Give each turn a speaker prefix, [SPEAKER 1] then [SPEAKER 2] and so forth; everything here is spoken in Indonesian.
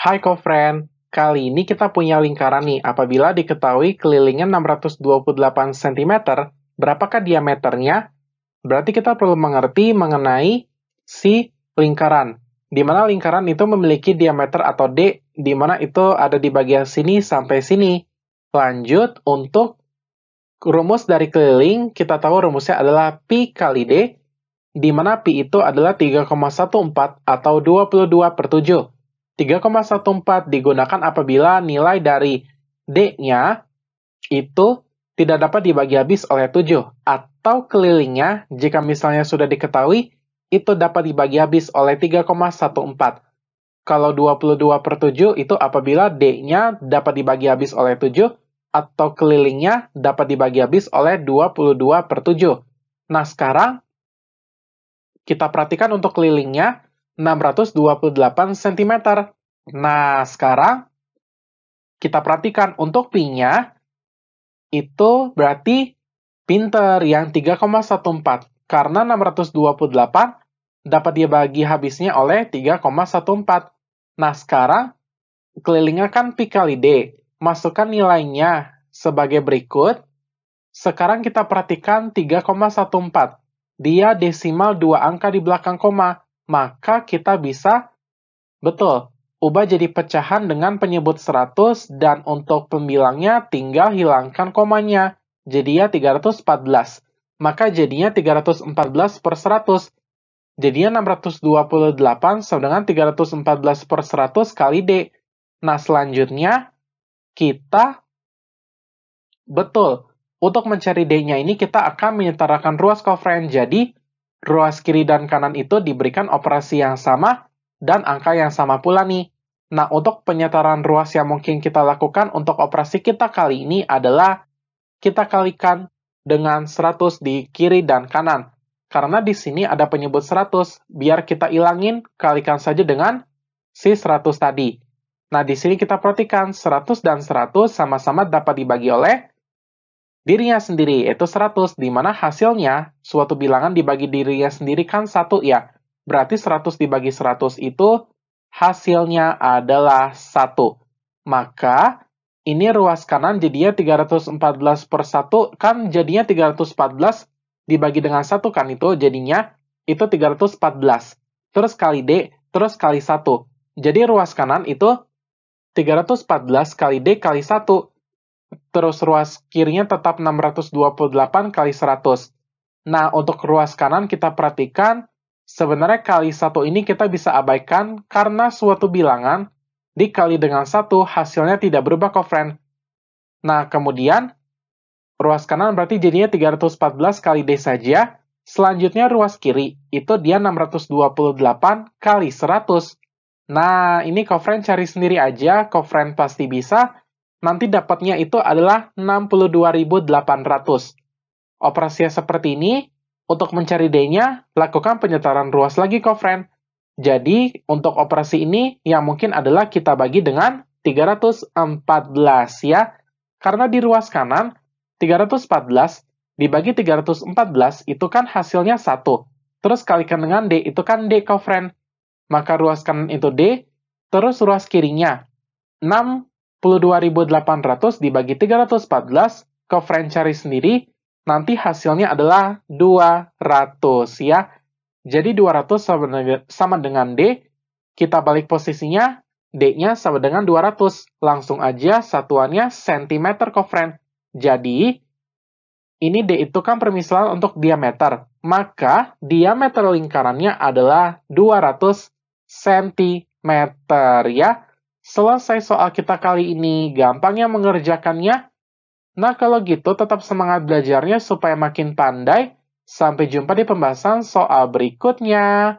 [SPEAKER 1] Hai Kofren, kali ini kita punya lingkaran nih. Apabila diketahui kelilingnya 628 cm, berapakah diameternya? Berarti kita perlu mengerti mengenai si lingkaran. Di mana lingkaran itu memiliki diameter atau D, di mana itu ada di bagian sini sampai sini. Lanjut untuk rumus dari keliling, kita tahu rumusnya adalah pi kali D, di mana pi itu adalah 3,14 atau 22 per 7. 3,14 digunakan apabila nilai dari D-nya itu tidak dapat dibagi habis oleh 7 atau kelilingnya jika misalnya sudah diketahui itu dapat dibagi habis oleh 3,14. Kalau 22 per 7 itu apabila D-nya dapat dibagi habis oleh 7 atau kelilingnya dapat dibagi habis oleh 22 per 7. Nah sekarang kita perhatikan untuk kelilingnya 628 cm. Nah, sekarang kita perhatikan untuk pi-nya itu berarti pinter yang 3,14 karena 628 dapat dia bagi habisnya oleh 3,14. Nah, sekarang kelilingnya kan pi kali d. Masukkan nilainya sebagai berikut. Sekarang kita perhatikan 3,14. Dia desimal dua angka di belakang koma maka kita bisa betul ubah jadi pecahan dengan penyebut 100 dan untuk pembilangnya tinggal hilangkan komanya. Jadinya 314. Maka jadinya 314 per 100. Jadinya 628 sama dengan 314 per 100 kali D. Nah, selanjutnya kita betul. Untuk mencari D-nya ini kita akan menyetarakan ruas kofren Jadi, ruas kiri dan kanan itu diberikan operasi yang sama dan angka yang sama pula nih. Nah, untuk penyetaraan ruas yang mungkin kita lakukan untuk operasi kita kali ini adalah kita kalikan dengan 100 di kiri dan kanan. Karena di sini ada penyebut 100, biar kita ilangin, kalikan saja dengan si 100 tadi. Nah, di sini kita perhatikan 100 dan 100 sama-sama dapat dibagi oleh dirinya sendiri, yaitu 100, di mana hasilnya suatu bilangan dibagi dirinya sendiri kan satu ya. Berarti 100 dibagi 100 itu hasilnya adalah 1. Maka ini ruas kanan jadinya 314 per 1, kan jadinya 314 dibagi dengan 1 kan itu jadinya itu 314. Terus kali D, terus kali 1. Jadi ruas kanan itu 314 kali D kali 1 Terus ruas kirinya tetap 628 kali 100. Nah, untuk ruas kanan kita perhatikan, sebenarnya kali satu ini kita bisa abaikan karena suatu bilangan dikali dengan satu hasilnya tidak berubah kok, friend. Nah, kemudian ruas kanan berarti jadinya 314 kali D saja. Selanjutnya ruas kiri, itu dia 628 kali 100. Nah, ini kofren cari sendiri aja, kofren pasti bisa nanti dapatnya itu adalah 62.800. Operasi seperti ini, untuk mencari D-nya, lakukan penyetaraan ruas lagi kok, friend. Jadi, untuk operasi ini yang mungkin adalah kita bagi dengan 314 ya. Karena di ruas kanan, 314 dibagi 314 itu kan hasilnya 1. Terus kalikan dengan D, itu kan D kok, friend. Maka ruas kanan itu D, terus ruas kirinya 6 12800 dibagi 314 ke franchise sendiri, nanti hasilnya adalah 200 ya. Jadi 200 sama dengan D, kita balik posisinya, D-nya sama dengan 200. Langsung aja satuannya cm kofren. Jadi, ini D itu kan permisalan untuk diameter. Maka, diameter lingkarannya adalah 200 cm ya. Selesai soal kita kali ini, gampangnya mengerjakannya? Nah kalau gitu tetap semangat belajarnya supaya makin pandai. Sampai jumpa di pembahasan soal berikutnya.